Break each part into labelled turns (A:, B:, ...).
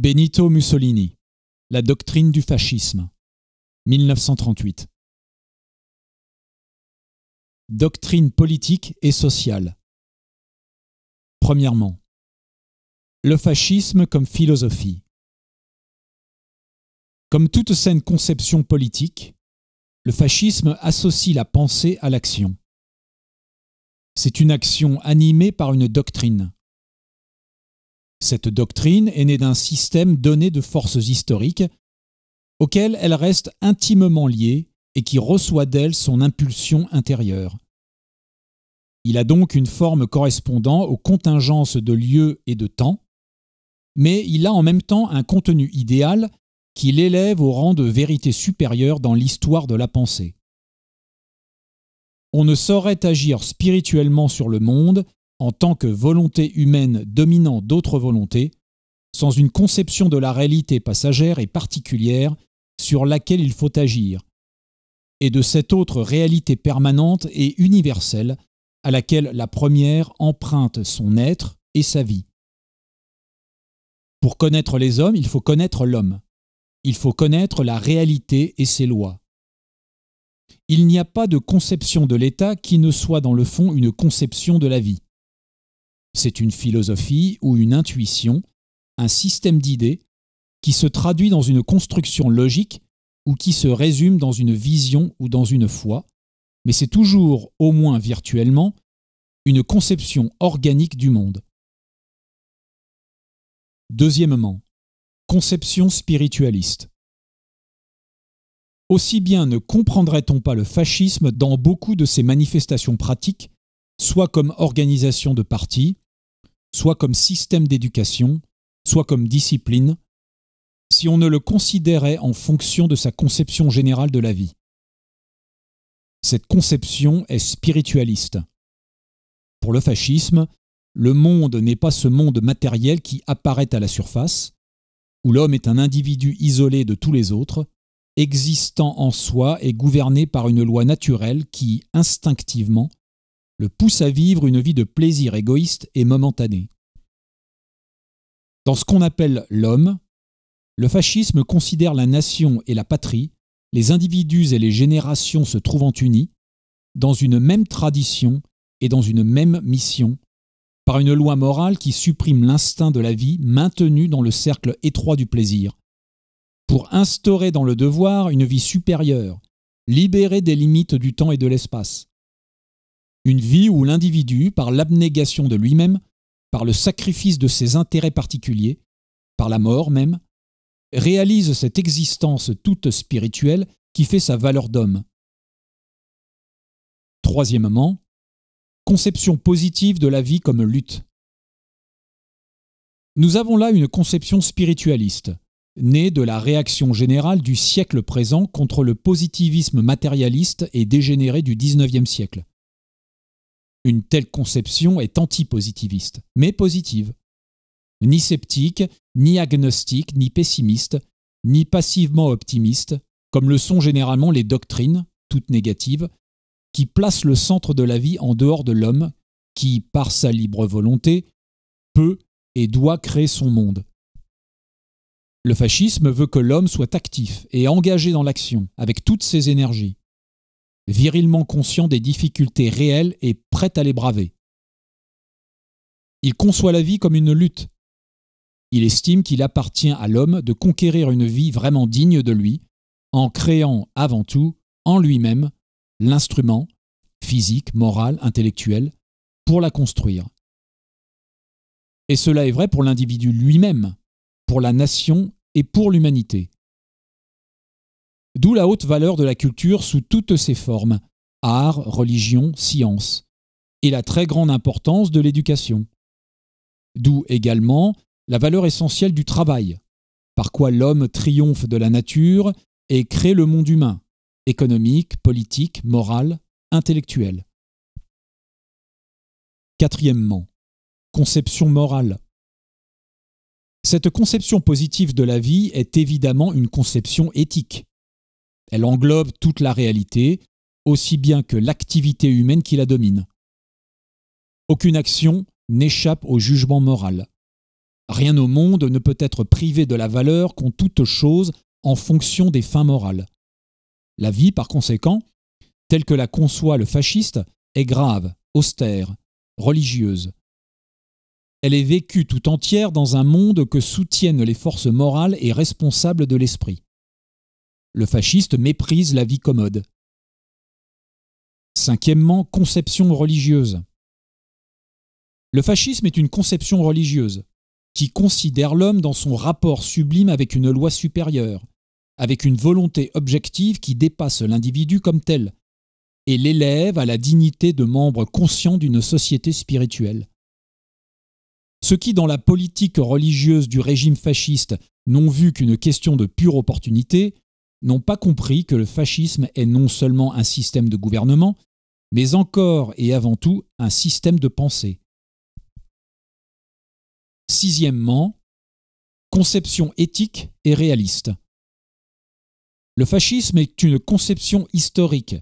A: Benito Mussolini. La doctrine du fascisme. 1938. Doctrine politique et sociale. Premièrement, le fascisme comme philosophie. Comme toute saine conception politique, le fascisme associe la pensée à l'action. C'est une action animée par une doctrine, cette doctrine est née d'un système donné de forces historiques auxquelles elle reste intimement liée et qui reçoit d'elle son impulsion intérieure. Il a donc une forme correspondant aux contingences de lieu et de temps, mais il a en même temps un contenu idéal qui l'élève au rang de vérité supérieure dans l'histoire de la pensée. On ne saurait agir spirituellement sur le monde en tant que volonté humaine dominant d'autres volontés, sans une conception de la réalité passagère et particulière sur laquelle il faut agir, et de cette autre réalité permanente et universelle à laquelle la première emprunte son être et sa vie. Pour connaître les hommes, il faut connaître l'homme. Il faut connaître la réalité et ses lois. Il n'y a pas de conception de l'État qui ne soit dans le fond une conception de la vie. C'est une philosophie ou une intuition, un système d'idées qui se traduit dans une construction logique ou qui se résume dans une vision ou dans une foi, mais c'est toujours, au moins virtuellement, une conception organique du monde. Deuxièmement, conception spiritualiste. Aussi bien ne comprendrait-on pas le fascisme dans beaucoup de ses manifestations pratiques, soit comme organisation de partis, soit comme système d'éducation, soit comme discipline, si on ne le considérait en fonction de sa conception générale de la vie. Cette conception est spiritualiste. Pour le fascisme, le monde n'est pas ce monde matériel qui apparaît à la surface, où l'homme est un individu isolé de tous les autres, existant en soi et gouverné par une loi naturelle qui, instinctivement, le pousse à vivre une vie de plaisir égoïste et momentanée. Dans ce qu'on appelle l'homme, le fascisme considère la nation et la patrie, les individus et les générations se trouvant unis, dans une même tradition et dans une même mission, par une loi morale qui supprime l'instinct de la vie maintenu dans le cercle étroit du plaisir, pour instaurer dans le devoir une vie supérieure, libérée des limites du temps et de l'espace, une vie où l'individu, par l'abnégation de lui-même, par le sacrifice de ses intérêts particuliers, par la mort même, réalise cette existence toute spirituelle qui fait sa valeur d'homme. Troisièmement, conception positive de la vie comme lutte. Nous avons là une conception spiritualiste, née de la réaction générale du siècle présent contre le positivisme matérialiste et dégénéré du XIXe siècle. Une telle conception est antipositiviste, mais positive. Ni sceptique, ni agnostique, ni pessimiste, ni passivement optimiste, comme le sont généralement les doctrines, toutes négatives, qui placent le centre de la vie en dehors de l'homme, qui, par sa libre volonté, peut et doit créer son monde. Le fascisme veut que l'homme soit actif et engagé dans l'action, avec toutes ses énergies virilement conscient des difficultés réelles et prêt à les braver. Il conçoit la vie comme une lutte. Il estime qu'il appartient à l'homme de conquérir une vie vraiment digne de lui, en créant avant tout, en lui-même, l'instrument, physique, moral, intellectuel, pour la construire. Et cela est vrai pour l'individu lui-même, pour la nation et pour l'humanité d'où la haute valeur de la culture sous toutes ses formes, art, religion, science, et la très grande importance de l'éducation. D'où également la valeur essentielle du travail, par quoi l'homme triomphe de la nature et crée le monde humain, économique, politique, moral, intellectuel. Quatrièmement, conception morale. Cette conception positive de la vie est évidemment une conception éthique, elle englobe toute la réalité, aussi bien que l'activité humaine qui la domine. Aucune action n'échappe au jugement moral. Rien au monde ne peut être privé de la valeur qu'ont toutes choses en fonction des fins morales. La vie, par conséquent, telle que la conçoit le fasciste, est grave, austère, religieuse. Elle est vécue tout entière dans un monde que soutiennent les forces morales et responsables de l'esprit. Le fasciste méprise la vie commode. Cinquièmement, conception religieuse. Le fascisme est une conception religieuse qui considère l'homme dans son rapport sublime avec une loi supérieure, avec une volonté objective qui dépasse l'individu comme tel, et l'élève à la dignité de membre conscient d'une société spirituelle. Ce qui, dans la politique religieuse du régime fasciste, n'ont vu qu'une question de pure opportunité, n'ont pas compris que le fascisme est non seulement un système de gouvernement, mais encore et avant tout un système de pensée. Sixièmement, conception éthique et réaliste. Le fascisme est une conception historique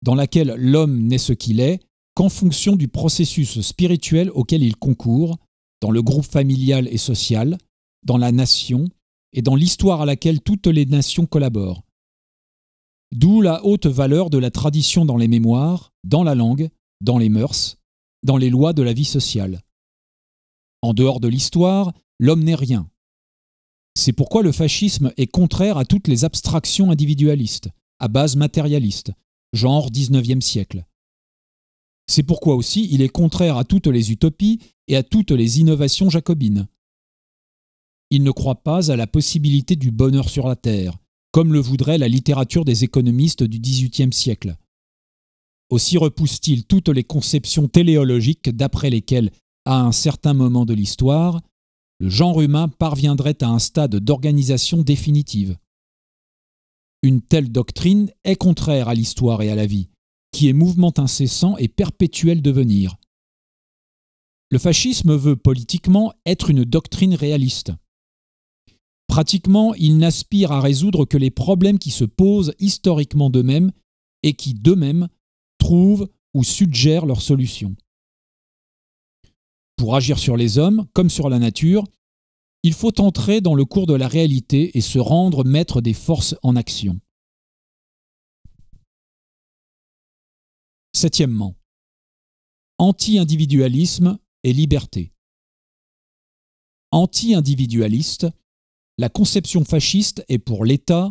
A: dans laquelle l'homme n'est ce qu'il est qu'en fonction du processus spirituel auquel il concourt, dans le groupe familial et social, dans la nation, et dans l'histoire à laquelle toutes les nations collaborent. D'où la haute valeur de la tradition dans les mémoires, dans la langue, dans les mœurs, dans les lois de la vie sociale. En dehors de l'histoire, l'homme n'est rien. C'est pourquoi le fascisme est contraire à toutes les abstractions individualistes, à base matérialiste, genre 19e siècle. C'est pourquoi aussi il est contraire à toutes les utopies et à toutes les innovations jacobines, il ne croit pas à la possibilité du bonheur sur la Terre, comme le voudrait la littérature des économistes du XVIIIe siècle. Aussi repousse-t-il toutes les conceptions téléologiques d'après lesquelles, à un certain moment de l'histoire, le genre humain parviendrait à un stade d'organisation définitive. Une telle doctrine est contraire à l'histoire et à la vie, qui est mouvement incessant et perpétuel de venir. Le fascisme veut politiquement être une doctrine réaliste. Pratiquement, ils n'aspirent à résoudre que les problèmes qui se posent historiquement d'eux-mêmes et qui d'eux-mêmes trouvent ou suggèrent leurs solutions. Pour agir sur les hommes, comme sur la nature, il faut entrer dans le cours de la réalité et se rendre maître des forces en action. Septièmement, anti-individualisme et liberté. Anti-individualiste, la conception fasciste est pour l'État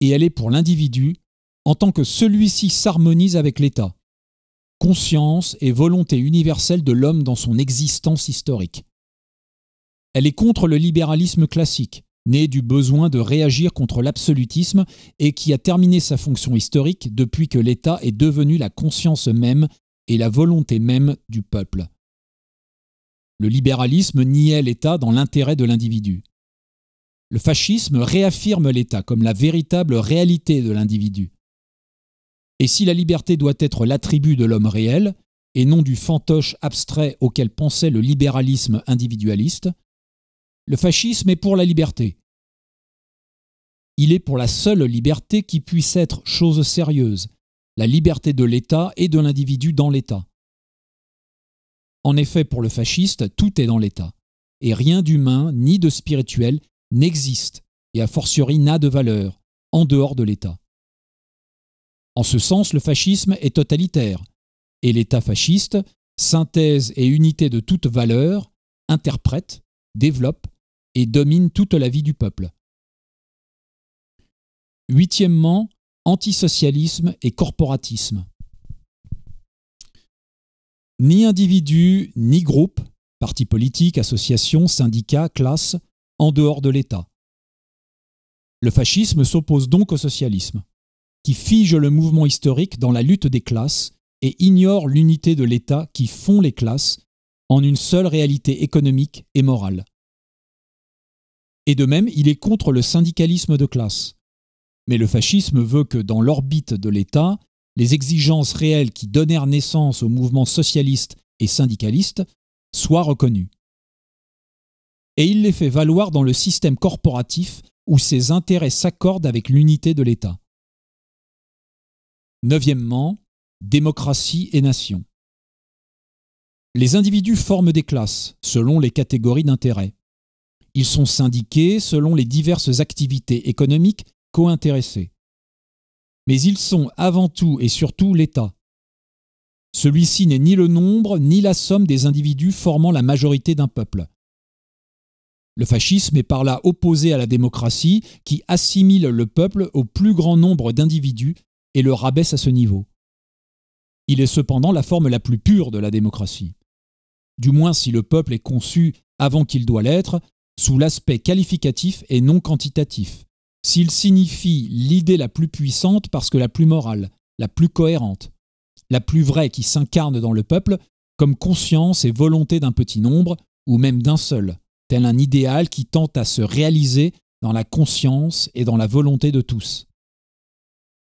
A: et elle est pour l'individu en tant que celui-ci s'harmonise avec l'État. Conscience et volonté universelle de l'homme dans son existence historique. Elle est contre le libéralisme classique, né du besoin de réagir contre l'absolutisme et qui a terminé sa fonction historique depuis que l'État est devenu la conscience même et la volonté même du peuple. Le libéralisme niait l'État dans l'intérêt de l'individu. Le fascisme réaffirme l'État comme la véritable réalité de l'individu. Et si la liberté doit être l'attribut de l'homme réel, et non du fantoche abstrait auquel pensait le libéralisme individualiste, le fascisme est pour la liberté. Il est pour la seule liberté qui puisse être chose sérieuse, la liberté de l'État et de l'individu dans l'État. En effet, pour le fasciste, tout est dans l'État, et rien d'humain ni de spirituel n'existe, et a fortiori n'a de valeur, en dehors de l'État. En ce sens, le fascisme est totalitaire, et l'État fasciste, synthèse et unité de toute valeur, interprète, développe et domine toute la vie du peuple. Huitièmement, antisocialisme et corporatisme. Ni individu, ni groupe, partis politiques, associations, syndicats, classes, en dehors de l'État. Le fascisme s'oppose donc au socialisme, qui fige le mouvement historique dans la lutte des classes et ignore l'unité de l'État qui fond les classes en une seule réalité économique et morale. Et de même, il est contre le syndicalisme de classe. Mais le fascisme veut que dans l'orbite de l'État, les exigences réelles qui donnèrent naissance au mouvement socialiste et syndicaliste soient reconnues et il les fait valoir dans le système corporatif où ses intérêts s'accordent avec l'unité de l'État. Neuvièmement, démocratie et nation. Les individus forment des classes selon les catégories d'intérêts. Ils sont syndiqués selon les diverses activités économiques co-intéressées. Mais ils sont avant tout et surtout l'État. Celui-ci n'est ni le nombre ni la somme des individus formant la majorité d'un peuple. Le fascisme est par là opposé à la démocratie qui assimile le peuple au plus grand nombre d'individus et le rabaisse à ce niveau. Il est cependant la forme la plus pure de la démocratie. Du moins si le peuple est conçu avant qu'il doit l'être, sous l'aspect qualificatif et non quantitatif, s'il signifie l'idée la plus puissante parce que la plus morale, la plus cohérente, la plus vraie qui s'incarne dans le peuple comme conscience et volonté d'un petit nombre, ou même d'un seul, tel un idéal qui tend à se réaliser dans la conscience et dans la volonté de tous.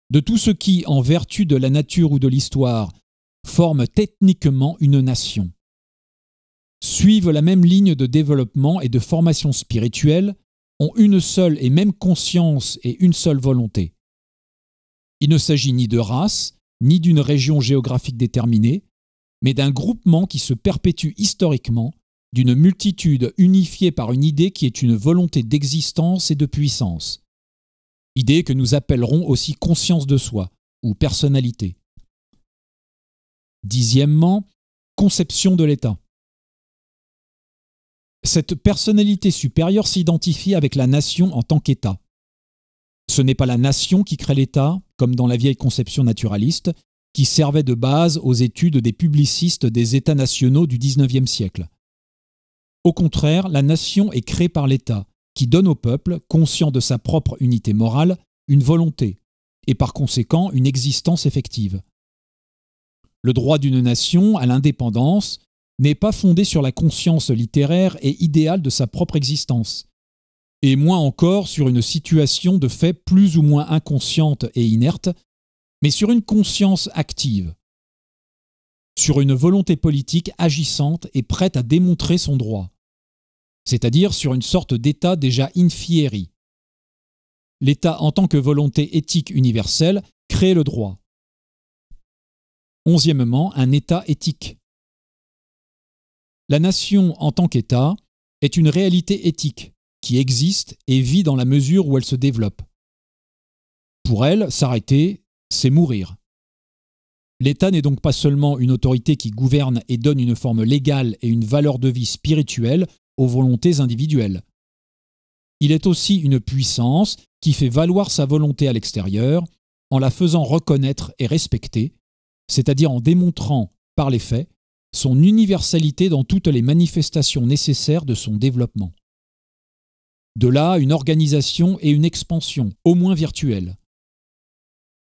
A: De tout ce qui, en vertu de la nature ou de l'histoire, forme techniquement une nation, suivent la même ligne de développement et de formation spirituelle, ont une seule et même conscience et une seule volonté. Il ne s'agit ni de race, ni d'une région géographique déterminée, mais d'un groupement qui se perpétue historiquement d'une multitude unifiée par une idée qui est une volonté d'existence et de puissance. Idée que nous appellerons aussi conscience de soi ou personnalité. Dixièmement, conception de l'État. Cette personnalité supérieure s'identifie avec la nation en tant qu'État. Ce n'est pas la nation qui crée l'État, comme dans la vieille conception naturaliste, qui servait de base aux études des publicistes des États nationaux du XIXe siècle. Au contraire, la nation est créée par l'État, qui donne au peuple, conscient de sa propre unité morale, une volonté, et par conséquent une existence effective. Le droit d'une nation à l'indépendance n'est pas fondé sur la conscience littéraire et idéale de sa propre existence, et moins encore sur une situation de fait plus ou moins inconsciente et inerte, mais sur une conscience active, sur une volonté politique agissante et prête à démontrer son droit c'est-à-dire sur une sorte d'état déjà in L'état en tant que volonté éthique universelle crée le droit. Onzièmement, un état éthique. La nation en tant qu'état est une réalité éthique qui existe et vit dans la mesure où elle se développe. Pour elle, s'arrêter, c'est mourir. L'État n'est donc pas seulement une autorité qui gouverne et donne une forme légale et une valeur de vie spirituelle aux volontés individuelles. Il est aussi une puissance qui fait valoir sa volonté à l'extérieur en la faisant reconnaître et respecter, c'est-à-dire en démontrant par les faits son universalité dans toutes les manifestations nécessaires de son développement. De là, une organisation et une expansion, au moins virtuelle.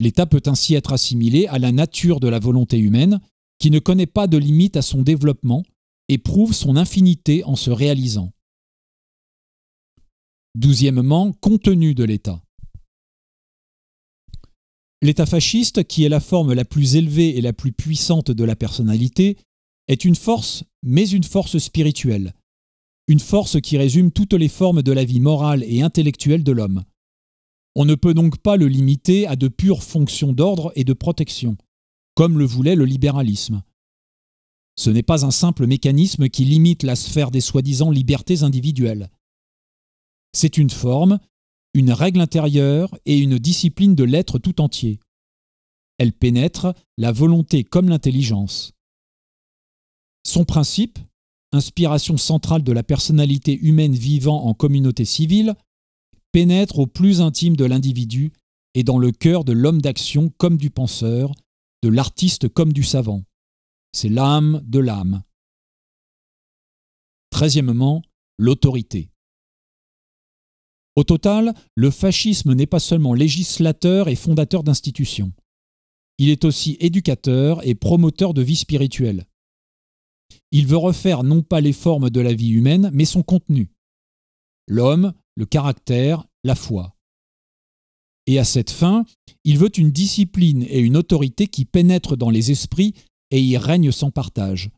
A: L'État peut ainsi être assimilé à la nature de la volonté humaine, qui ne connaît pas de limite à son développement et prouve son infinité en se réalisant. Douzièmement, contenu de l'État. L'État fasciste, qui est la forme la plus élevée et la plus puissante de la personnalité, est une force, mais une force spirituelle, une force qui résume toutes les formes de la vie morale et intellectuelle de l'homme. On ne peut donc pas le limiter à de pures fonctions d'ordre et de protection, comme le voulait le libéralisme. Ce n'est pas un simple mécanisme qui limite la sphère des soi-disant libertés individuelles. C'est une forme, une règle intérieure et une discipline de l'être tout entier. Elle pénètre la volonté comme l'intelligence. Son principe, inspiration centrale de la personnalité humaine vivant en communauté civile, pénètre au plus intime de l'individu et dans le cœur de l'homme d'action comme du penseur, de l'artiste comme du savant c'est l'âme de l'âme. Treizièmement, l'autorité. Au total, le fascisme n'est pas seulement législateur et fondateur d'institutions. Il est aussi éducateur et promoteur de vie spirituelle. Il veut refaire non pas les formes de la vie humaine, mais son contenu. L'homme, le caractère, la foi. Et à cette fin, il veut une discipline et une autorité qui pénètrent dans les esprits et y règne sans partage.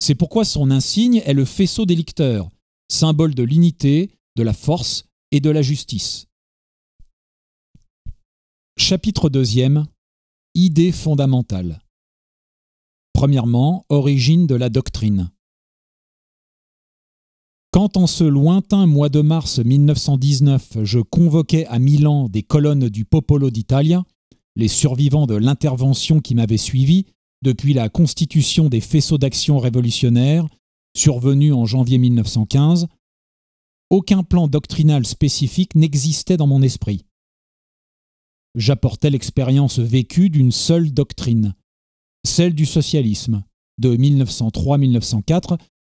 A: C'est pourquoi son insigne est le faisceau des licteurs, symbole de l'unité, de la force et de la justice. Chapitre 2 Idées fondamentales. Premièrement, origine de la doctrine. Quand en ce lointain mois de mars 1919, je convoquais à Milan des colonnes du Popolo d'Italia, les survivants de l'intervention qui m'avait suivi, depuis la constitution des faisceaux d'action révolutionnaires, survenus en janvier 1915, aucun plan doctrinal spécifique n'existait dans mon esprit. J'apportais l'expérience vécue d'une seule doctrine, celle du socialisme, de 1903-1904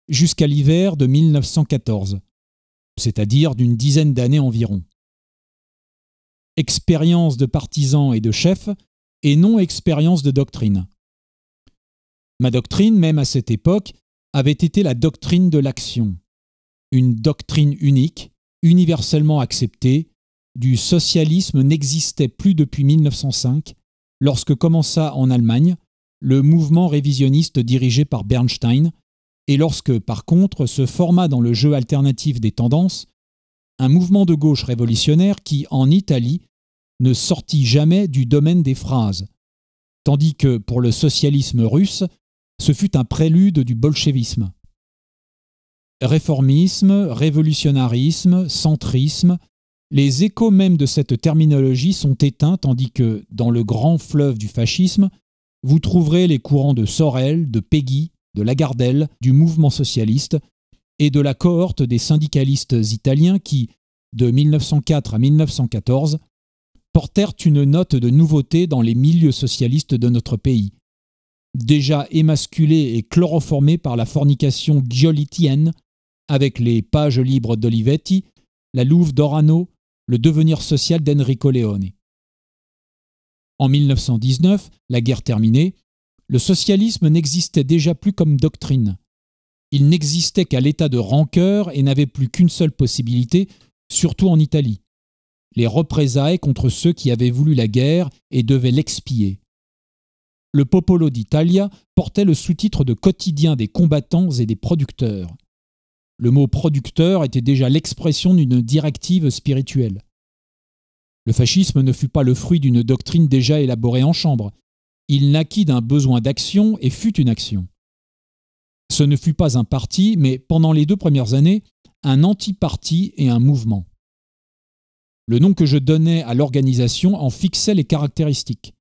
A: jusqu'à l'hiver de 1914, c'est-à-dire d'une dizaine d'années environ. Expérience de partisans et de chefs, et non expérience de doctrine. Ma doctrine, même à cette époque, avait été la doctrine de l'action, une doctrine unique, universellement acceptée, du socialisme n'existait plus depuis 1905, lorsque commença en Allemagne le mouvement révisionniste dirigé par Bernstein, et lorsque, par contre, se forma dans le jeu alternatif des tendances, un mouvement de gauche révolutionnaire qui, en Italie, ne sortit jamais du domaine des phrases, tandis que pour le socialisme russe, ce fut un prélude du bolchevisme. Réformisme, révolutionnarisme, centrisme, les échos même de cette terminologie sont éteints tandis que, dans le grand fleuve du fascisme, vous trouverez les courants de Sorel, de Peggy, de Lagardelle, du mouvement socialiste et de la cohorte des syndicalistes italiens qui, de 1904 à 1914, portèrent une note de nouveauté dans les milieux socialistes de notre pays, déjà émasculé et chloroformé par la fornication giolitienne, avec les pages libres d'Olivetti, la Louve d'Orano, le devenir social d'Enrico Leone. En 1919, la guerre terminée, le socialisme n'existait déjà plus comme doctrine. Il n'existait qu'à l'état de rancœur et n'avait plus qu'une seule possibilité, surtout en Italie les représailles contre ceux qui avaient voulu la guerre et devaient l'expier le Popolo d'Italia portait le sous-titre de Quotidien des combattants et des producteurs. Le mot producteur était déjà l'expression d'une directive spirituelle. Le fascisme ne fut pas le fruit d'une doctrine déjà élaborée en chambre. Il naquit d'un besoin d'action et fut une action. Ce ne fut pas un parti, mais pendant les deux premières années, un anti-parti et un mouvement. Le nom que je donnais à l'organisation en fixait les caractéristiques.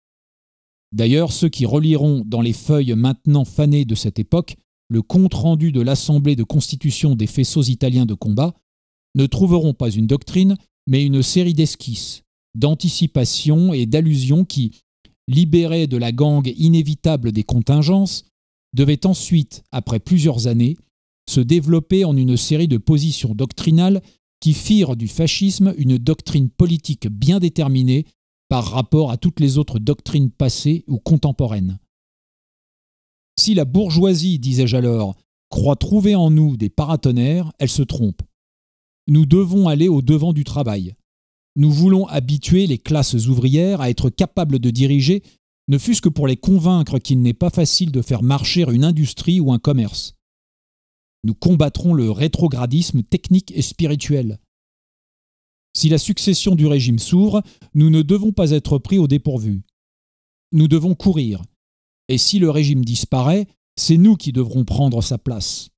A: D'ailleurs, ceux qui reliront dans les feuilles maintenant fanées de cette époque le compte-rendu de l'Assemblée de constitution des faisceaux italiens de combat ne trouveront pas une doctrine, mais une série d'esquisses, d'anticipations et d'allusions qui, libérées de la gangue inévitable des contingences, devaient ensuite, après plusieurs années, se développer en une série de positions doctrinales qui firent du fascisme une doctrine politique bien déterminée par rapport à toutes les autres doctrines passées ou contemporaines. Si la bourgeoisie, disais-je alors, croit trouver en nous des paratonnerres, elle se trompe. Nous devons aller au-devant du travail. Nous voulons habituer les classes ouvrières à être capables de diriger, ne fût-ce que pour les convaincre qu'il n'est pas facile de faire marcher une industrie ou un commerce. Nous combattrons le rétrogradisme technique et spirituel. Si la succession du régime s'ouvre, nous ne devons pas être pris au dépourvu. Nous devons courir. Et si le régime disparaît, c'est nous qui devrons prendre sa place.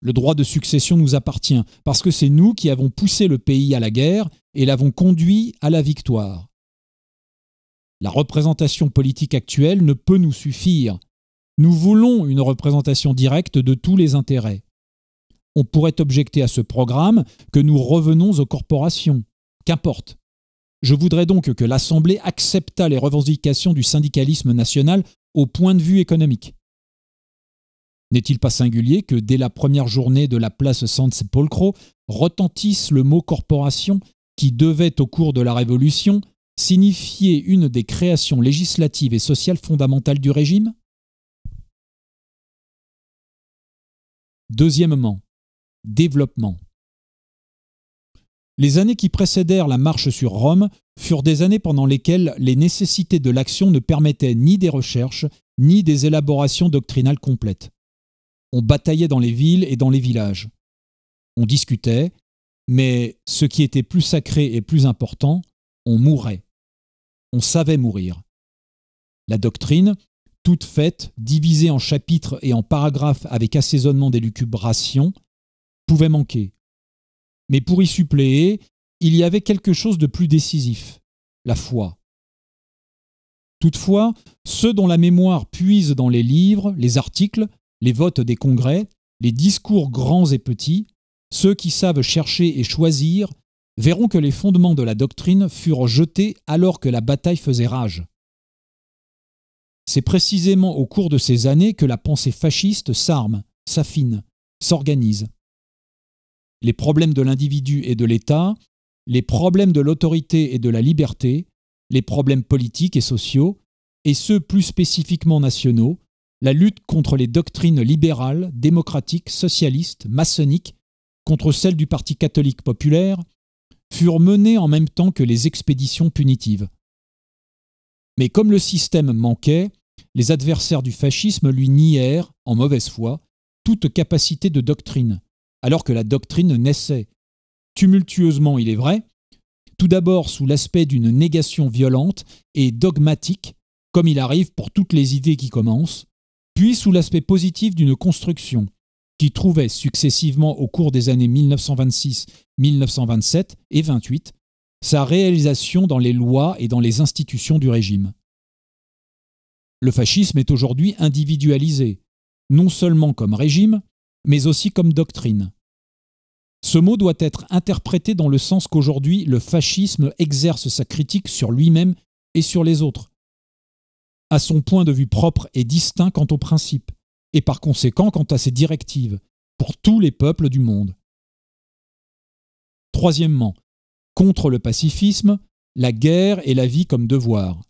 A: Le droit de succession nous appartient, parce que c'est nous qui avons poussé le pays à la guerre et l'avons conduit à la victoire. La représentation politique actuelle ne peut nous suffire. Nous voulons une représentation directe de tous les intérêts on pourrait objecter à ce programme que nous revenons aux corporations. Qu'importe. Je voudrais donc que l'Assemblée acceptât les revendications du syndicalisme national au point de vue économique. N'est-il pas singulier que dès la première journée de la place paul Sepolcro retentisse le mot corporation qui devait au cours de la Révolution signifier une des créations législatives et sociales fondamentales du régime Deuxièmement, développement. Les années qui précédèrent la marche sur Rome furent des années pendant lesquelles les nécessités de l'action ne permettaient ni des recherches, ni des élaborations doctrinales complètes. On bataillait dans les villes et dans les villages. On discutait, mais ce qui était plus sacré et plus important, on mourait. On savait mourir. La doctrine, toute faite, divisée en chapitres et en paragraphes avec assaisonnement lucubrations, pouvait manquer. Mais pour y suppléer, il y avait quelque chose de plus décisif, la foi. Toutefois, ceux dont la mémoire puise dans les livres, les articles, les votes des congrès, les discours grands et petits, ceux qui savent chercher et choisir, verront que les fondements de la doctrine furent jetés alors que la bataille faisait rage. C'est précisément au cours de ces années que la pensée fasciste s'arme, s'affine, s'organise les problèmes de l'individu et de l'État, les problèmes de l'autorité et de la liberté, les problèmes politiques et sociaux, et ceux plus spécifiquement nationaux, la lutte contre les doctrines libérales, démocratiques, socialistes, maçonniques, contre celles du Parti catholique populaire, furent menées en même temps que les expéditions punitives. Mais comme le système manquait, les adversaires du fascisme lui nièrent, en mauvaise foi, toute capacité de doctrine, alors que la doctrine naissait. Tumultueusement, il est vrai, tout d'abord sous l'aspect d'une négation violente et dogmatique, comme il arrive pour toutes les idées qui commencent, puis sous l'aspect positif d'une construction qui trouvait successivement au cours des années 1926, 1927 et 28 sa réalisation dans les lois et dans les institutions du régime. Le fascisme est aujourd'hui individualisé, non seulement comme régime, mais aussi comme doctrine. Ce mot doit être interprété dans le sens qu'aujourd'hui le fascisme exerce sa critique sur lui-même et sur les autres, à son point de vue propre et distinct quant aux principes, et par conséquent quant à ses directives, pour tous les peuples du monde. Troisièmement, contre le pacifisme, la guerre et la vie comme devoir.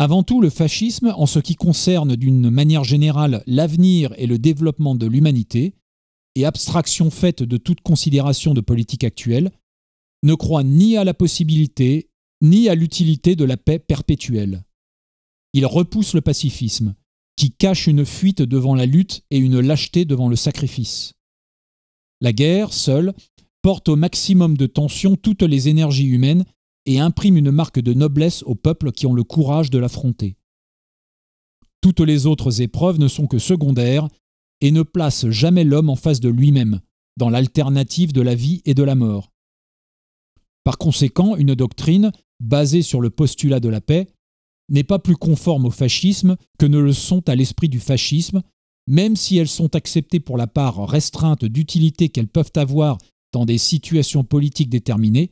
A: Avant tout, le fascisme, en ce qui concerne d'une manière générale l'avenir et le développement de l'humanité, et abstraction faite de toute considération de politique actuelle, ne croit ni à la possibilité, ni à l'utilité de la paix perpétuelle. Il repousse le pacifisme, qui cache une fuite devant la lutte et une lâcheté devant le sacrifice. La guerre, seule, porte au maximum de tension toutes les énergies humaines et imprime une marque de noblesse aux peuples qui ont le courage de l'affronter. Toutes les autres épreuves ne sont que secondaires et ne placent jamais l'homme en face de lui-même, dans l'alternative de la vie et de la mort. Par conséquent, une doctrine, basée sur le postulat de la paix, n'est pas plus conforme au fascisme que ne le sont à l'esprit du fascisme, même si elles sont acceptées pour la part restreinte d'utilité qu'elles peuvent avoir dans des situations politiques déterminées,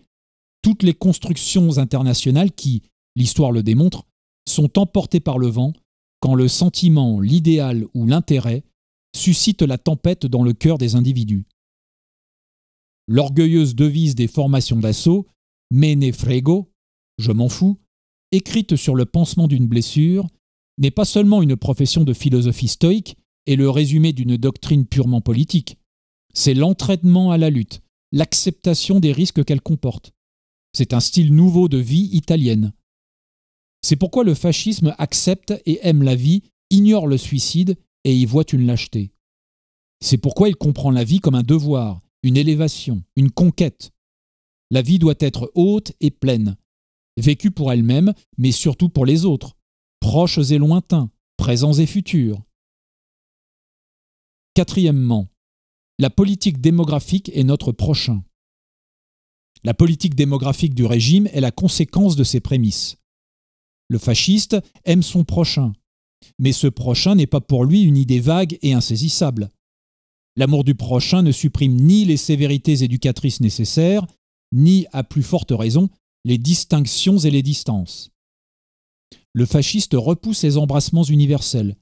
A: toutes les constructions internationales qui, l'histoire le démontre, sont emportées par le vent quand le sentiment, l'idéal ou l'intérêt suscitent la tempête dans le cœur des individus. L'orgueilleuse devise des formations d'assaut, Mene frego, je m'en fous, écrite sur le pansement d'une blessure, n'est pas seulement une profession de philosophie stoïque et le résumé d'une doctrine purement politique. C'est l'entraînement à la lutte, l'acceptation des risques qu'elle comporte, c'est un style nouveau de vie italienne. C'est pourquoi le fascisme accepte et aime la vie, ignore le suicide et y voit une lâcheté. C'est pourquoi il comprend la vie comme un devoir, une élévation, une conquête. La vie doit être haute et pleine, vécue pour elle-même, mais surtout pour les autres, proches et lointains, présents et futurs. Quatrièmement, la politique démographique est notre prochain. La politique démographique du régime est la conséquence de ces prémices. Le fasciste aime son prochain, mais ce prochain n'est pas pour lui une idée vague et insaisissable. L'amour du prochain ne supprime ni les sévérités éducatrices nécessaires, ni, à plus forte raison, les distinctions et les distances. Le fasciste repousse les embrassements universels,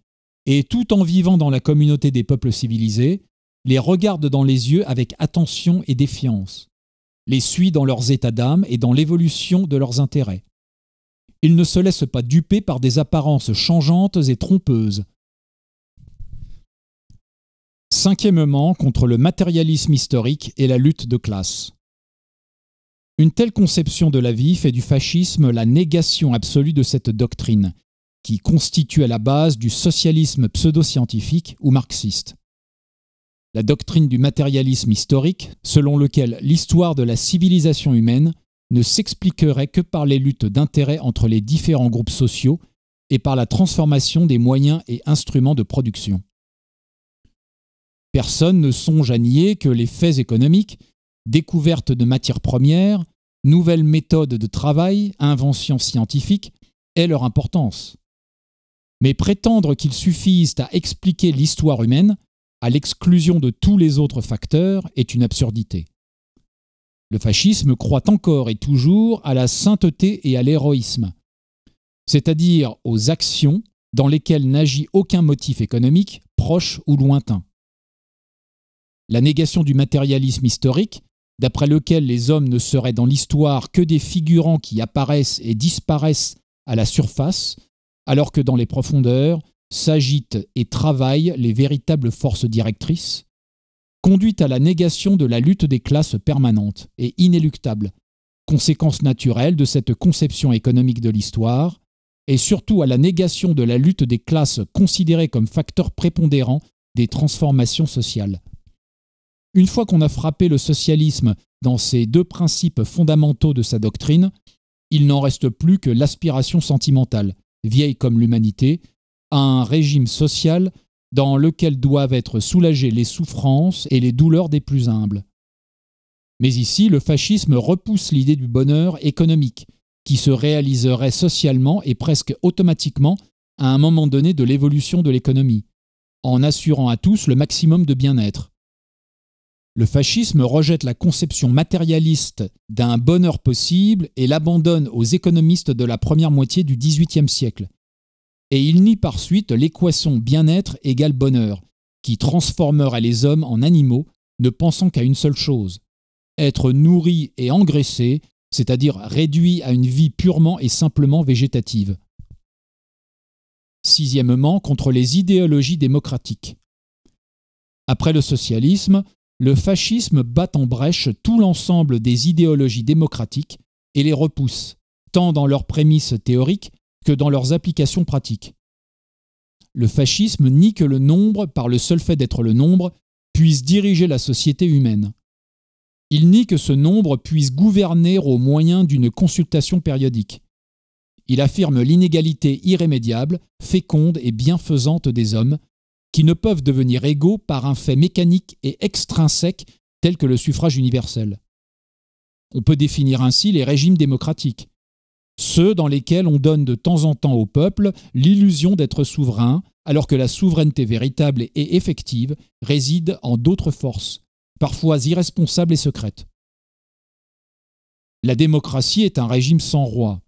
A: et tout en vivant dans la communauté des peuples civilisés, les regarde dans les yeux avec attention et défiance les suit dans leurs états d'âme et dans l'évolution de leurs intérêts. Ils ne se laissent pas duper par des apparences changeantes et trompeuses. Cinquièmement, contre le matérialisme historique et la lutte de classe. Une telle conception de la vie fait du fascisme la négation absolue de cette doctrine, qui constitue à la base du socialisme pseudo-scientifique ou marxiste la doctrine du matérialisme historique, selon lequel l'histoire de la civilisation humaine ne s'expliquerait que par les luttes d'intérêts entre les différents groupes sociaux et par la transformation des moyens et instruments de production. Personne ne songe à nier que les faits économiques, découvertes de matières premières, nouvelles méthodes de travail, inventions scientifiques, aient leur importance. Mais prétendre qu'ils suffisent à expliquer l'histoire humaine à l'exclusion de tous les autres facteurs est une absurdité. Le fascisme croit encore et toujours à la sainteté et à l'héroïsme, c'est-à-dire aux actions dans lesquelles n'agit aucun motif économique, proche ou lointain. La négation du matérialisme historique, d'après lequel les hommes ne seraient dans l'histoire que des figurants qui apparaissent et disparaissent à la surface, alors que dans les profondeurs, s'agitent et travaillent les véritables forces directrices, conduit à la négation de la lutte des classes permanente et inéluctable, conséquence naturelle de cette conception économique de l'histoire, et surtout à la négation de la lutte des classes considérées comme facteur prépondérant des transformations sociales. Une fois qu'on a frappé le socialisme dans ses deux principes fondamentaux de sa doctrine, il n'en reste plus que l'aspiration sentimentale, vieille comme l'humanité, à un régime social dans lequel doivent être soulagées les souffrances et les douleurs des plus humbles. Mais ici, le fascisme repousse l'idée du bonheur économique, qui se réaliserait socialement et presque automatiquement à un moment donné de l'évolution de l'économie, en assurant à tous le maximum de bien-être. Le fascisme rejette la conception matérialiste d'un bonheur possible et l'abandonne aux économistes de la première moitié du XVIIIe siècle, et il nie par suite l'équation bien-être égale bonheur, qui transformerait les hommes en animaux ne pensant qu'à une seule chose, être nourri et engraissé, c'est-à-dire réduit à une vie purement et simplement végétative. Sixièmement, contre les idéologies démocratiques. Après le socialisme, le fascisme bat en brèche tout l'ensemble des idéologies démocratiques et les repousse, tant dans leurs prémices théoriques que dans leurs applications pratiques. Le fascisme nie que le nombre, par le seul fait d'être le nombre, puisse diriger la société humaine. Il nie que ce nombre puisse gouverner au moyen d'une consultation périodique. Il affirme l'inégalité irrémédiable, féconde et bienfaisante des hommes, qui ne peuvent devenir égaux par un fait mécanique et extrinsèque tel que le suffrage universel. On peut définir ainsi les régimes démocratiques ceux dans lesquels on donne de temps en temps au peuple l'illusion d'être souverain, alors que la souveraineté véritable et effective réside en d'autres forces, parfois irresponsables et secrètes. La démocratie est un régime sans roi,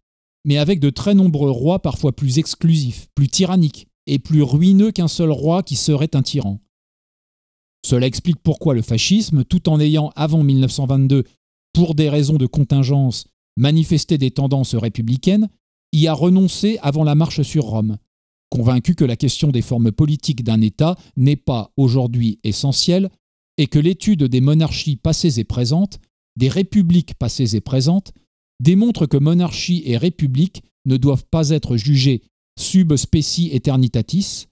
A: mais avec de très nombreux rois parfois plus exclusifs, plus tyranniques et plus ruineux qu'un seul roi qui serait un tyran. Cela explique pourquoi le fascisme, tout en ayant avant 1922, pour des raisons de contingence, manifesté des tendances républicaines, y a renoncé avant la marche sur Rome. Convaincu que la question des formes politiques d'un État n'est pas aujourd'hui essentielle et que l'étude des monarchies passées et présentes, des républiques passées et présentes, démontre que monarchie et république ne doivent pas être jugées sub specie eternitatis,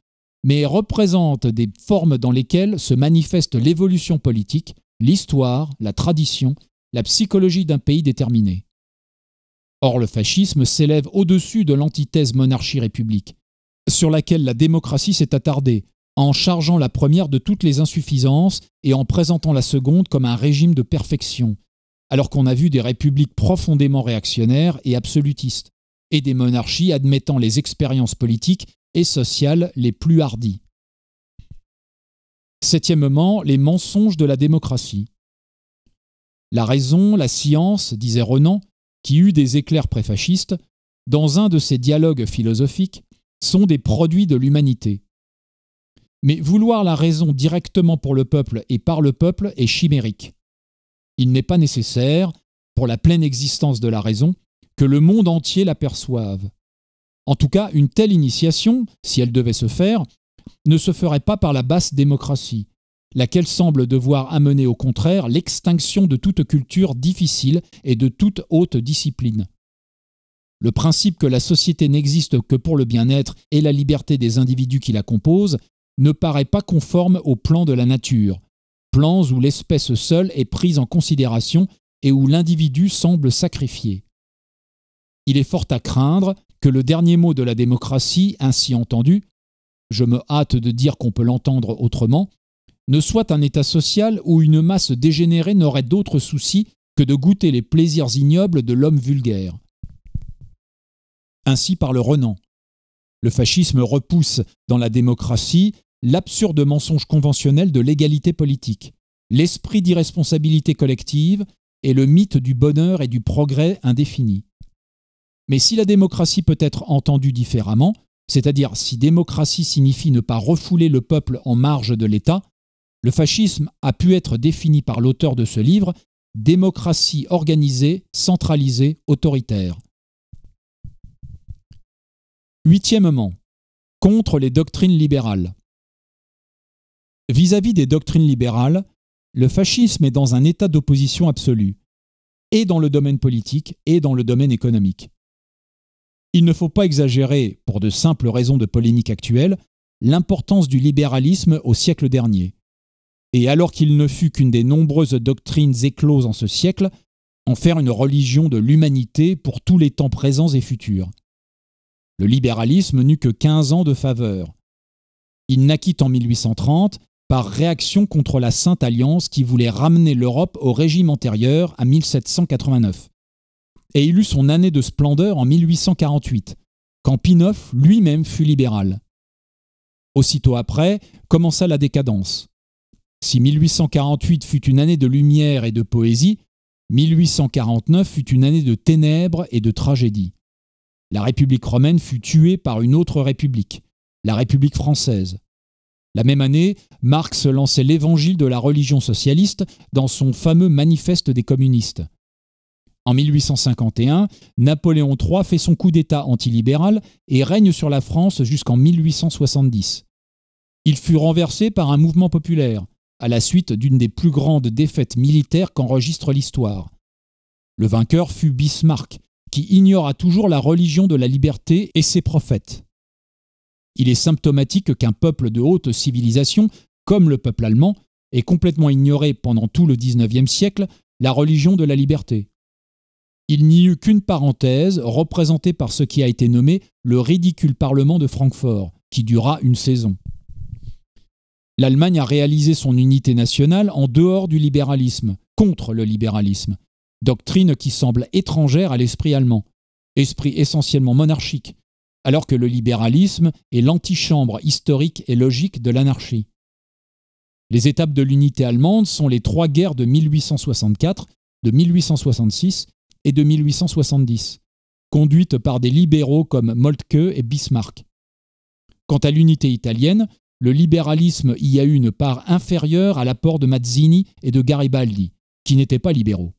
A: mais représentent des formes dans lesquelles se manifeste l'évolution politique, l'histoire, la tradition, la psychologie d'un pays déterminé. Or, le fascisme s'élève au-dessus de l'antithèse monarchie-république, sur laquelle la démocratie s'est attardée, en chargeant la première de toutes les insuffisances et en présentant la seconde comme un régime de perfection, alors qu'on a vu des républiques profondément réactionnaires et absolutistes, et des monarchies admettant les expériences politiques et sociales les plus hardies. Septièmement, les mensonges de la démocratie. La raison, la science, disait Renan, qui eut des éclairs préfascistes, dans un de ses dialogues philosophiques, sont des produits de l'humanité. Mais vouloir la raison directement pour le peuple et par le peuple est chimérique. Il n'est pas nécessaire, pour la pleine existence de la raison, que le monde entier l'aperçoive. En tout cas, une telle initiation, si elle devait se faire, ne se ferait pas par la basse démocratie, laquelle semble devoir amener au contraire l'extinction de toute culture difficile et de toute haute discipline. Le principe que la société n'existe que pour le bien-être et la liberté des individus qui la composent ne paraît pas conforme au plan de la nature, plans où l'espèce seule est prise en considération et où l'individu semble sacrifié. Il est fort à craindre que le dernier mot de la démocratie, ainsi entendu, je me hâte de dire qu'on peut l'entendre autrement, ne soit un état social où une masse dégénérée n'aurait d'autre souci que de goûter les plaisirs ignobles de l'homme vulgaire. Ainsi parle Renan. Le fascisme repousse dans la démocratie l'absurde mensonge conventionnel de l'égalité politique, l'esprit d'irresponsabilité collective et le mythe du bonheur et du progrès indéfini. Mais si la démocratie peut être entendue différemment, c'est-à-dire si démocratie signifie ne pas refouler le peuple en marge de l'État, le fascisme a pu être défini par l'auteur de ce livre démocratie organisée, centralisée, autoritaire. Huitièmement, contre les doctrines libérales. Vis-à-vis des doctrines libérales, le fascisme est dans un état d'opposition absolue, et dans le domaine politique, et dans le domaine économique. Il ne faut pas exagérer, pour de simples raisons de polémique actuelle, l'importance du libéralisme au siècle dernier et alors qu'il ne fut qu'une des nombreuses doctrines écloses en ce siècle, en faire une religion de l'humanité pour tous les temps présents et futurs. Le libéralisme n'eut que 15 ans de faveur. Il naquit en 1830 par réaction contre la Sainte Alliance qui voulait ramener l'Europe au régime antérieur à 1789. Et il eut son année de splendeur en 1848, quand Pinoff lui-même fut libéral. Aussitôt après, commença la décadence. Si 1848 fut une année de lumière et de poésie, 1849 fut une année de ténèbres et de tragédie. La République romaine fut tuée par une autre République, la République française. La même année, Marx lançait l'évangile de la religion socialiste dans son fameux manifeste des communistes. En 1851, Napoléon III fait son coup d'État antilibéral et règne sur la France jusqu'en 1870. Il fut renversé par un mouvement populaire à la suite d'une des plus grandes défaites militaires qu'enregistre l'histoire. Le vainqueur fut Bismarck, qui ignora toujours la religion de la liberté et ses prophètes. Il est symptomatique qu'un peuple de haute civilisation, comme le peuple allemand, ait complètement ignoré pendant tout le XIXe siècle la religion de la liberté. Il n'y eut qu'une parenthèse représentée par ce qui a été nommé le ridicule Parlement de Francfort, qui dura une saison l'Allemagne a réalisé son unité nationale en dehors du libéralisme, contre le libéralisme, doctrine qui semble étrangère à l'esprit allemand, esprit essentiellement monarchique, alors que le libéralisme est l'antichambre historique et logique de l'anarchie. Les étapes de l'unité allemande sont les trois guerres de 1864, de 1866 et de 1870, conduites par des libéraux comme Moltke et Bismarck. Quant à l'unité italienne, le libéralisme y a eu une part inférieure à l'apport de Mazzini et de Garibaldi, qui n'étaient pas libéraux.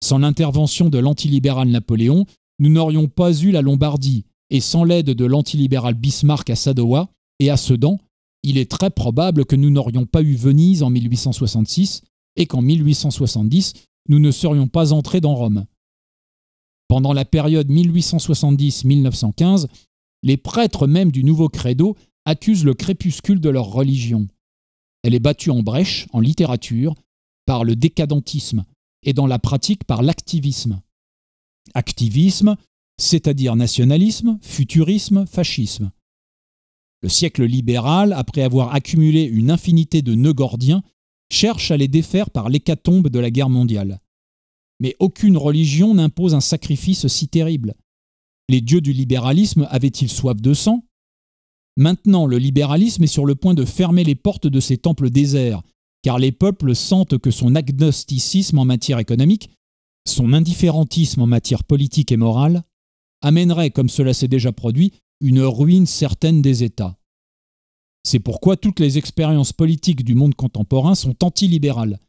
A: Sans l'intervention de l'antilibéral Napoléon, nous n'aurions pas eu la Lombardie, et sans l'aide de l'antilibéral Bismarck à Sadowa et à Sedan, il est très probable que nous n'aurions pas eu Venise en 1866 et qu'en 1870, nous ne serions pas entrés dans Rome. Pendant la période 1870-1915, les prêtres même du nouveau credo accusent le crépuscule de leur religion. Elle est battue en brèche, en littérature, par le décadentisme et dans la pratique par l'activisme. Activisme, c'est-à-dire nationalisme, futurisme, fascisme. Le siècle libéral, après avoir accumulé une infinité de nœuds gordiens, cherche à les défaire par l'hécatombe de la guerre mondiale. Mais aucune religion n'impose un sacrifice si terrible. Les dieux du libéralisme avaient-ils soif de sang Maintenant, le libéralisme est sur le point de fermer les portes de ces temples déserts, car les peuples sentent que son agnosticisme en matière économique, son indifférentisme en matière politique et morale, amènerait, comme cela s'est déjà produit, une ruine certaine des États. C'est pourquoi toutes les expériences politiques du monde contemporain sont antilibérales,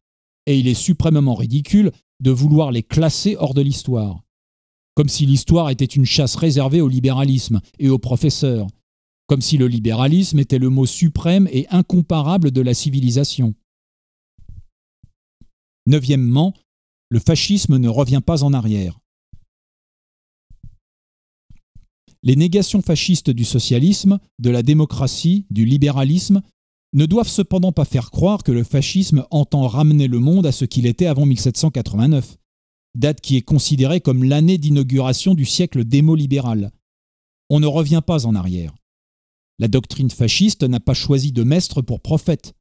A: et il est suprêmement ridicule de vouloir les classer hors de l'histoire. Comme si l'histoire était une chasse réservée au libéralisme et aux professeurs, comme si le libéralisme était le mot suprême et incomparable de la civilisation. Neuvièmement, le fascisme ne revient pas en arrière. Les négations fascistes du socialisme, de la démocratie, du libéralisme ne doivent cependant pas faire croire que le fascisme entend ramener le monde à ce qu'il était avant 1789, date qui est considérée comme l'année d'inauguration du siècle démo-libéral. On ne revient pas en arrière. La doctrine fasciste n'a pas choisi de maître pour prophète.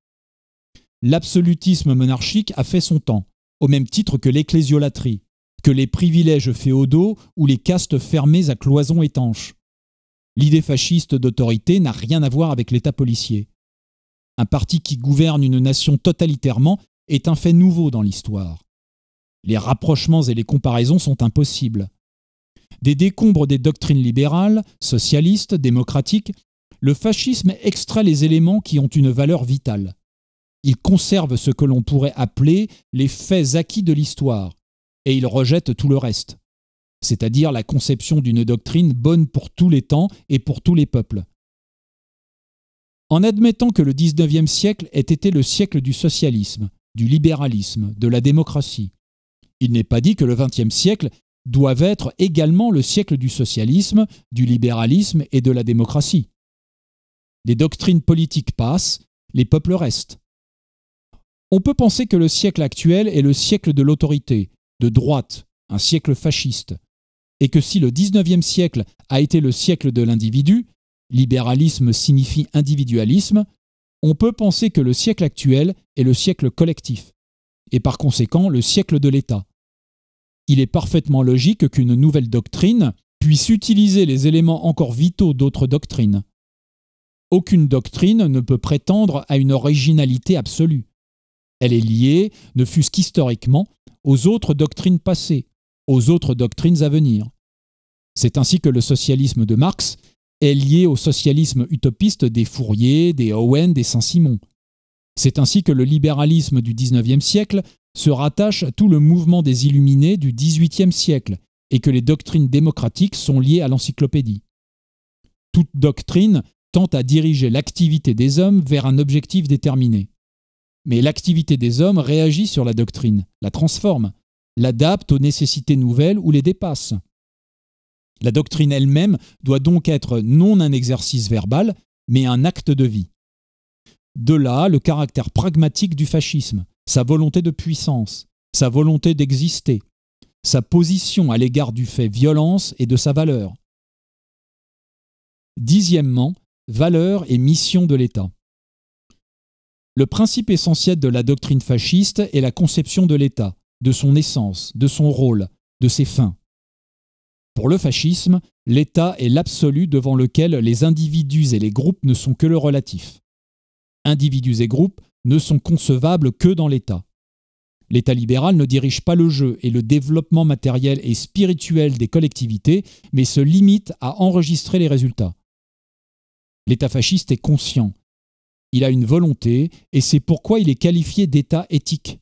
A: L'absolutisme monarchique a fait son temps, au même titre que l'ecclésiolatrie, que les privilèges féodaux ou les castes fermées à cloisons étanches. L'idée fasciste d'autorité n'a rien à voir avec l'État policier. Un parti qui gouverne une nation totalitairement est un fait nouveau dans l'histoire. Les rapprochements et les comparaisons sont impossibles. Des décombres des doctrines libérales, socialistes, démocratiques, le fascisme extrait les éléments qui ont une valeur vitale. Il conserve ce que l'on pourrait appeler les faits acquis de l'histoire, et il rejette tout le reste, c'est-à-dire la conception d'une doctrine bonne pour tous les temps et pour tous les peuples. En admettant que le XIXe siècle ait été le siècle du socialisme, du libéralisme, de la démocratie, il n'est pas dit que le XXe siècle doive être également le siècle du socialisme, du libéralisme et de la démocratie. Les doctrines politiques passent, les peuples restent. On peut penser que le siècle actuel est le siècle de l'autorité, de droite, un siècle fasciste, et que si le 19e siècle a été le siècle de l'individu, libéralisme signifie individualisme, on peut penser que le siècle actuel est le siècle collectif, et par conséquent le siècle de l'État. Il est parfaitement logique qu'une nouvelle doctrine puisse utiliser les éléments encore vitaux d'autres doctrines. Aucune doctrine ne peut prétendre à une originalité absolue. Elle est liée, ne fût-ce qu'historiquement, aux autres doctrines passées, aux autres doctrines à venir. C'est ainsi que le socialisme de Marx est lié au socialisme utopiste des Fourier, des Owen, des Saint-Simon. C'est ainsi que le libéralisme du XIXe siècle se rattache à tout le mouvement des Illuminés du XVIIIe siècle et que les doctrines démocratiques sont liées à l'encyclopédie. Toute doctrine Tente à diriger l'activité des hommes vers un objectif déterminé. Mais l'activité des hommes réagit sur la doctrine, la transforme, l'adapte aux nécessités nouvelles ou les dépasse. La doctrine elle-même doit donc être non un exercice verbal, mais un acte de vie. De là le caractère pragmatique du fascisme, sa volonté de puissance, sa volonté d'exister, sa position à l'égard du fait violence et de sa valeur. Dixièmement, valeurs et missions de l'État. Le principe essentiel de la doctrine fasciste est la conception de l'État, de son essence, de son rôle, de ses fins. Pour le fascisme, l'État est l'absolu devant lequel les individus et les groupes ne sont que le relatif. Individus et groupes ne sont concevables que dans l'État. L'État libéral ne dirige pas le jeu et le développement matériel et spirituel des collectivités, mais se limite à enregistrer les résultats. L'État fasciste est conscient. Il a une volonté et c'est pourquoi il est qualifié d'État éthique.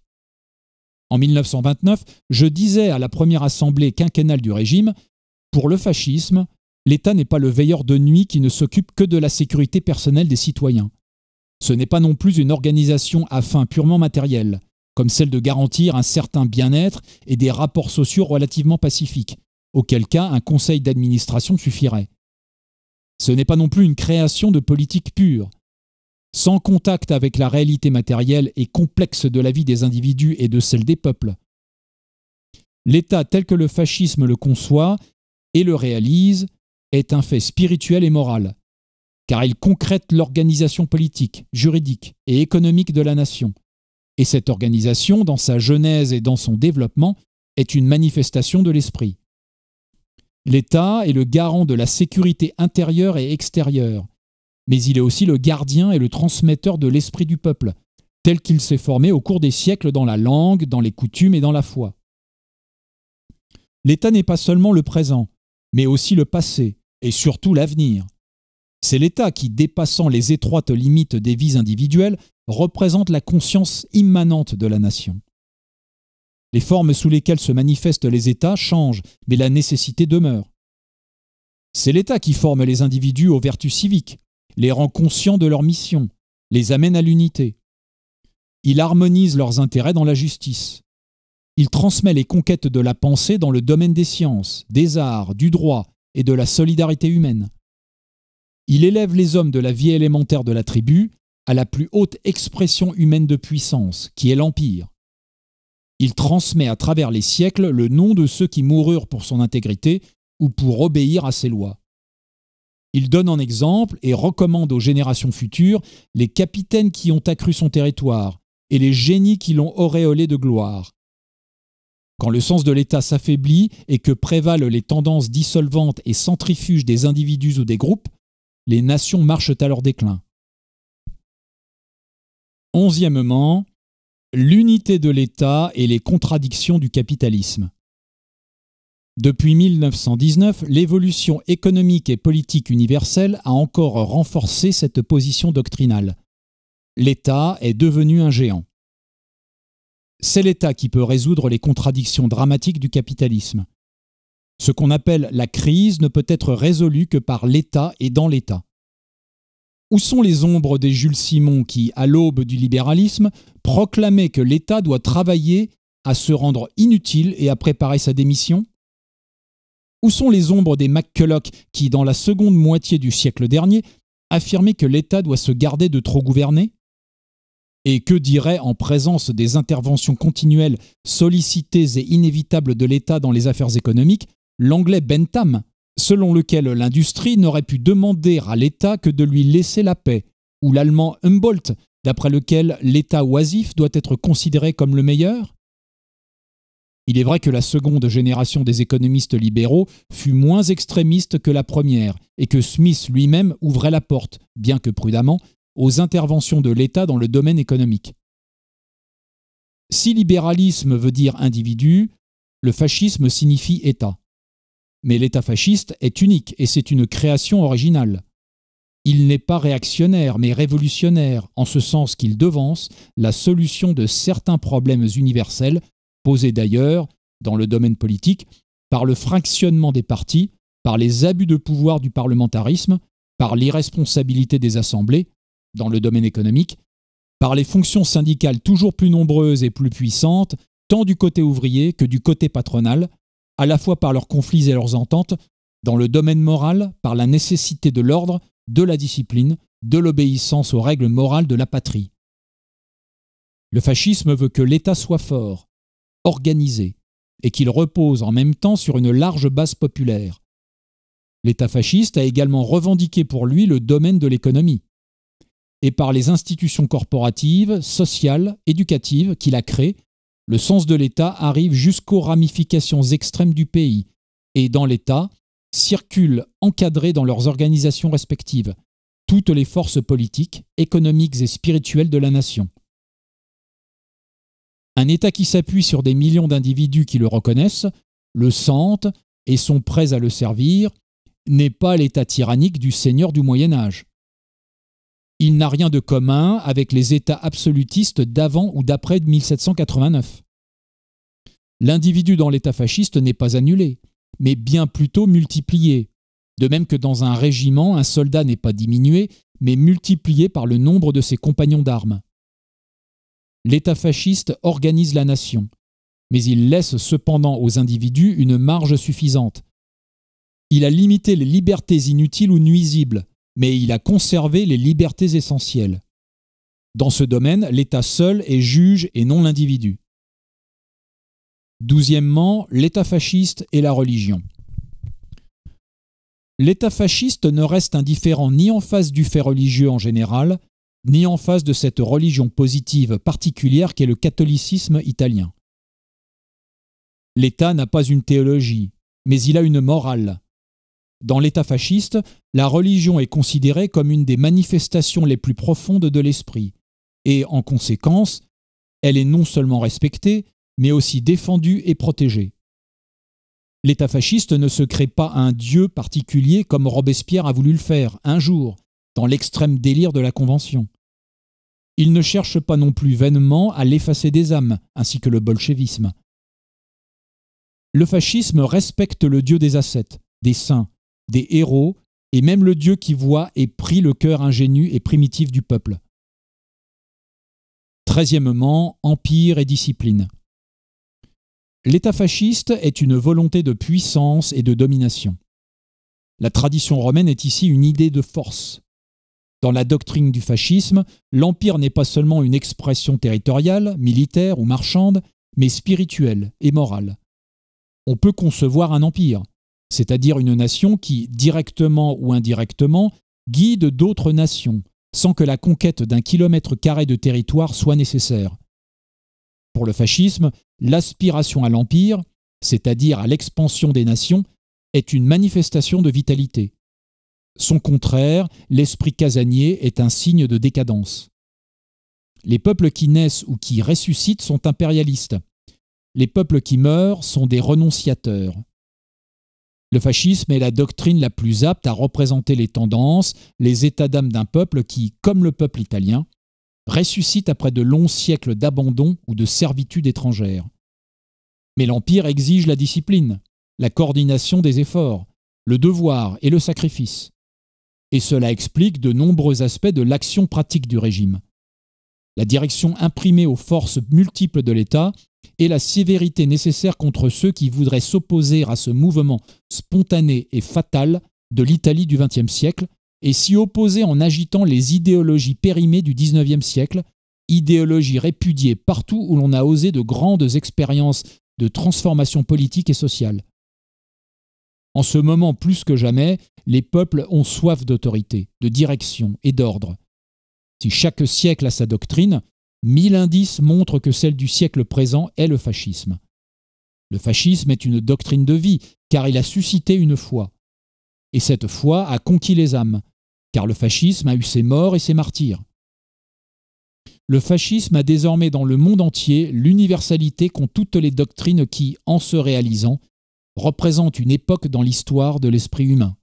A: En 1929, je disais à la première assemblée quinquennale du régime, pour le fascisme, l'État n'est pas le veilleur de nuit qui ne s'occupe que de la sécurité personnelle des citoyens. Ce n'est pas non plus une organisation à fin purement matérielle, comme celle de garantir un certain bien-être et des rapports sociaux relativement pacifiques, auquel cas un conseil d'administration suffirait. Ce n'est pas non plus une création de politique pure. Sans contact avec la réalité matérielle et complexe de la vie des individus et de celle des peuples. L'État tel que le fascisme le conçoit et le réalise est un fait spirituel et moral, car il concrète l'organisation politique, juridique et économique de la nation. Et cette organisation, dans sa genèse et dans son développement, est une manifestation de l'esprit. L'État est le garant de la sécurité intérieure et extérieure, mais il est aussi le gardien et le transmetteur de l'esprit du peuple, tel qu'il s'est formé au cours des siècles dans la langue, dans les coutumes et dans la foi. L'État n'est pas seulement le présent, mais aussi le passé, et surtout l'avenir. C'est l'État qui, dépassant les étroites limites des vies individuelles, représente la conscience immanente de la nation. Les formes sous lesquelles se manifestent les États changent, mais la nécessité demeure. C'est l'État qui forme les individus aux vertus civiques, les rend conscients de leur mission, les amène à l'unité. Il harmonise leurs intérêts dans la justice. Il transmet les conquêtes de la pensée dans le domaine des sciences, des arts, du droit et de la solidarité humaine. Il élève les hommes de la vie élémentaire de la tribu à la plus haute expression humaine de puissance, qui est l'Empire. Il transmet à travers les siècles le nom de ceux qui moururent pour son intégrité ou pour obéir à ses lois. Il donne en exemple et recommande aux générations futures les capitaines qui ont accru son territoire et les génies qui l'ont auréolé de gloire. Quand le sens de l'État s'affaiblit et que prévalent les tendances dissolvantes et centrifuges des individus ou des groupes, les nations marchent à leur déclin. Onzièmement, L'unité de l'État et les contradictions du capitalisme. Depuis 1919, l'évolution économique et politique universelle a encore renforcé cette position doctrinale. L'État est devenu un géant. C'est l'État qui peut résoudre les contradictions dramatiques du capitalisme. Ce qu'on appelle la crise ne peut être résolu que par l'État et dans l'État. Où sont les ombres des Jules Simon qui, à l'aube du libéralisme, proclamaient que l'État doit travailler à se rendre inutile et à préparer sa démission Où sont les ombres des McCulloch qui, dans la seconde moitié du siècle dernier, affirmaient que l'État doit se garder de trop gouverner Et que dirait, en présence des interventions continuelles, sollicitées et inévitables de l'État dans les affaires économiques, l'anglais Bentham, selon lequel l'industrie n'aurait pu demander à l'État que de lui laisser la paix, ou l'allemand Humboldt, d'après lequel l'État oisif doit être considéré comme le meilleur Il est vrai que la seconde génération des économistes libéraux fut moins extrémiste que la première, et que Smith lui-même ouvrait la porte, bien que prudemment, aux interventions de l'État dans le domaine économique. Si libéralisme veut dire individu, le fascisme signifie État. Mais l'État fasciste est unique et c'est une création originale. Il n'est pas réactionnaire, mais révolutionnaire, en ce sens qu'il devance la solution de certains problèmes universels, posés d'ailleurs, dans le domaine politique, par le fractionnement des partis, par les abus de pouvoir du parlementarisme, par l'irresponsabilité des assemblées, dans le domaine économique, par les fonctions syndicales toujours plus nombreuses et plus puissantes, tant du côté ouvrier que du côté patronal, à la fois par leurs conflits et leurs ententes, dans le domaine moral, par la nécessité de l'ordre, de la discipline, de l'obéissance aux règles morales de la patrie. Le fascisme veut que l'État soit fort, organisé, et qu'il repose en même temps sur une large base populaire. L'État fasciste a également revendiqué pour lui le domaine de l'économie, et par les institutions corporatives, sociales, éducatives qu'il a créées, le sens de l'État arrive jusqu'aux ramifications extrêmes du pays et, dans l'État, circulent encadrés dans leurs organisations respectives toutes les forces politiques, économiques et spirituelles de la nation. Un État qui s'appuie sur des millions d'individus qui le reconnaissent, le sentent et sont prêts à le servir n'est pas l'État tyrannique du seigneur du Moyen Âge il n'a rien de commun avec les États absolutistes d'avant ou d'après 1789. L'individu dans l'État fasciste n'est pas annulé, mais bien plutôt multiplié. De même que dans un régiment, un soldat n'est pas diminué, mais multiplié par le nombre de ses compagnons d'armes. L'État fasciste organise la nation, mais il laisse cependant aux individus une marge suffisante. Il a limité les libertés inutiles ou nuisibles, mais il a conservé les libertés essentielles. Dans ce domaine, l'État seul est juge et non l'individu. Douzièmement, l'État fasciste et la religion. L'État fasciste ne reste indifférent ni en face du fait religieux en général, ni en face de cette religion positive particulière qu'est le catholicisme italien. L'État n'a pas une théologie, mais il a une morale, dans l'État fasciste, la religion est considérée comme une des manifestations les plus profondes de l'esprit, et en conséquence, elle est non seulement respectée, mais aussi défendue et protégée. L'État fasciste ne se crée pas un dieu particulier comme Robespierre a voulu le faire, un jour, dans l'extrême délire de la Convention. Il ne cherche pas non plus vainement à l'effacer des âmes, ainsi que le bolchevisme. Le fascisme respecte le dieu des ascètes, des saints, des héros, et même le Dieu qui voit et prie le cœur ingénu et primitif du peuple. Treizièmement, empire et discipline. L'État fasciste est une volonté de puissance et de domination. La tradition romaine est ici une idée de force. Dans la doctrine du fascisme, l'empire n'est pas seulement une expression territoriale, militaire ou marchande, mais spirituelle et morale. On peut concevoir un empire, c'est-à-dire une nation qui, directement ou indirectement, guide d'autres nations, sans que la conquête d'un kilomètre carré de territoire soit nécessaire. Pour le fascisme, l'aspiration à l'empire, c'est-à-dire à, l'expansion des nations, est une manifestation de vitalité. Son contraire, l'esprit casanier, est un signe de décadence. Les peuples qui naissent ou qui ressuscitent sont impérialistes. Les peuples qui meurent sont des renonciateurs. Le fascisme est la doctrine la plus apte à représenter les tendances, les états d'âme d'un peuple qui, comme le peuple italien, ressuscite après de longs siècles d'abandon ou de servitude étrangère. Mais l'Empire exige la discipline, la coordination des efforts, le devoir et le sacrifice. Et cela explique de nombreux aspects de l'action pratique du régime. La direction imprimée aux forces multiples de l'État et la sévérité nécessaire contre ceux qui voudraient s'opposer à ce mouvement spontané et fatal de l'Italie du XXe siècle, et s'y opposer en agitant les idéologies périmées du XIXe siècle, idéologies répudiées partout où l'on a osé de grandes expériences de transformation politique et sociale. En ce moment plus que jamais, les peuples ont soif d'autorité, de direction et d'ordre. Si chaque siècle a sa doctrine, mille indices montrent que celle du siècle présent est le fascisme. Le fascisme est une doctrine de vie, car il a suscité une foi. Et cette foi a conquis les âmes, car le fascisme a eu ses morts et ses martyrs. Le fascisme a désormais dans le monde entier l'universalité qu'ont toutes les doctrines qui, en se réalisant, représentent une époque dans l'histoire de l'esprit humain.